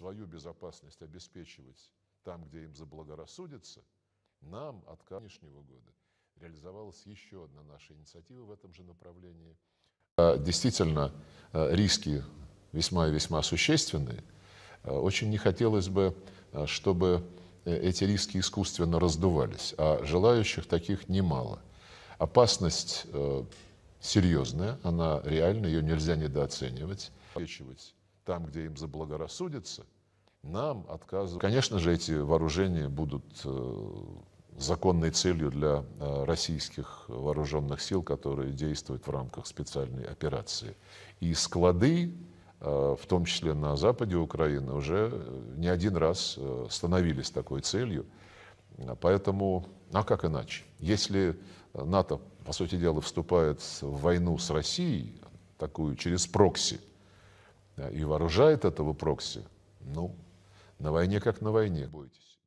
свою безопасность обеспечивать там, где им заблагорассудится, нам от нынешнего года реализовалась еще одна наша инициатива в этом же направлении. А, действительно, а, риски весьма и весьма существенные. А, очень не хотелось бы, чтобы э, эти риски искусственно раздувались, а желающих таких немало. Опасность э, серьезная, она реальна, ее нельзя недооценивать там, где им заблагорассудится, нам отказывают. Конечно же, эти вооружения будут э, законной целью для э, российских вооруженных сил, которые действуют в рамках специальной операции. И склады, э, в том числе на западе Украины, уже не один раз становились такой целью. Поэтому, а как иначе? Если НАТО, по сути дела, вступает в войну с Россией, такую через прокси, и вооружает этого прокси, ну, на войне как на войне бойтесь.